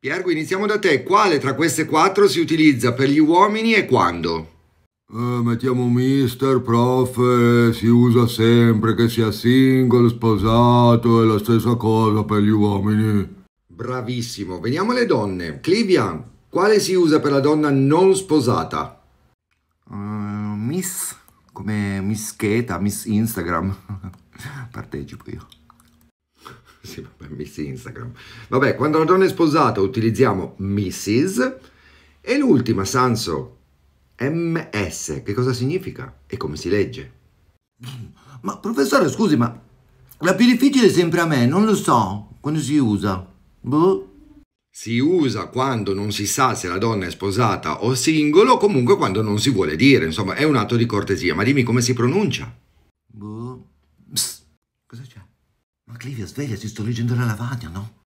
Piergo, iniziamo da te. Quale tra queste quattro si utilizza per gli uomini e quando? Uh, mettiamo mister, prof, eh, si usa sempre che sia single, sposato, è la stessa cosa per gli uomini. Bravissimo, veniamo alle donne. Clivia, quale si usa per la donna non sposata? Uh, miss, come Miss mischeta, miss Instagram. Partecipo io. Sì, vabbè, Miss Instagram. Vabbè, quando la donna è sposata utilizziamo Mrs. E l'ultima, Sanso, MS. Che cosa significa e come si legge? Ma professore, scusi, ma la più difficile è sempre a me, non lo so. Quando si usa? Boh. Si usa quando non si sa se la donna è sposata o singolo, o comunque quando non si vuole dire. Insomma, è un atto di cortesia. Ma dimmi come si pronuncia. Boh. Psst. Cosa c'è? Clivia, svegliati, sto leggendo la lavagna, no?